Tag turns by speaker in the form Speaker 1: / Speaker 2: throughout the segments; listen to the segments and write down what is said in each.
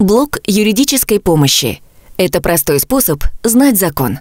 Speaker 1: Блок юридической помощи. Это простой способ знать закон.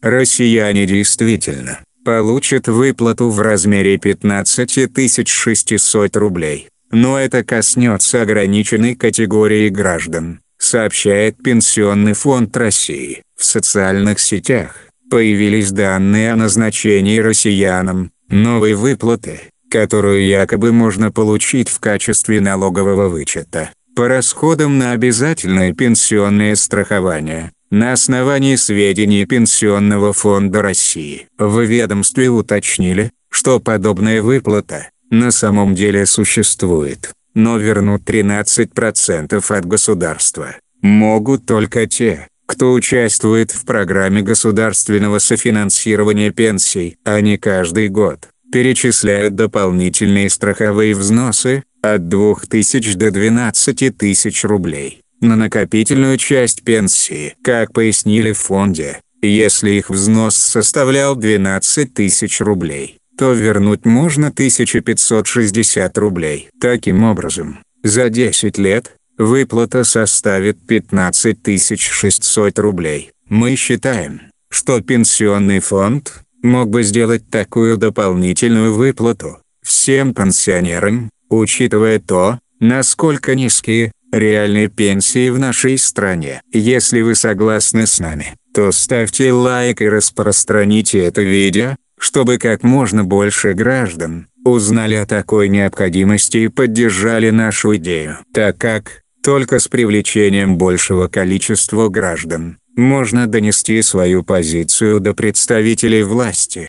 Speaker 2: Россияне действительно получат выплату в размере 15 600 рублей. Но это коснется ограниченной категории граждан, сообщает Пенсионный фонд России. В социальных сетях появились данные о назначении россиянам новой выплаты, которую якобы можно получить в качестве налогового вычета по расходам на обязательное пенсионное страхование на основании сведений Пенсионного фонда России. В ведомстве уточнили, что подобная выплата на самом деле существует, но вернут 13% от государства. Могут только те, кто участвует в программе государственного софинансирования пенсий, а не каждый год перечисляют дополнительные страховые взносы, от 2000 до 12 тысяч рублей на накопительную часть пенсии. Как пояснили в фонде, если их взнос составлял 12 тысяч рублей, то вернуть можно 1560 рублей. Таким образом, за 10 лет выплата составит 15 600 рублей. Мы считаем, что пенсионный фонд мог бы сделать такую дополнительную выплату всем пенсионерам, учитывая то, насколько низкие реальные пенсии в нашей стране. Если вы согласны с нами, то ставьте лайк и распространите это видео, чтобы как можно больше граждан узнали о такой необходимости и поддержали нашу идею, так как только с привлечением большего количества граждан можно донести свою позицию до представителей власти.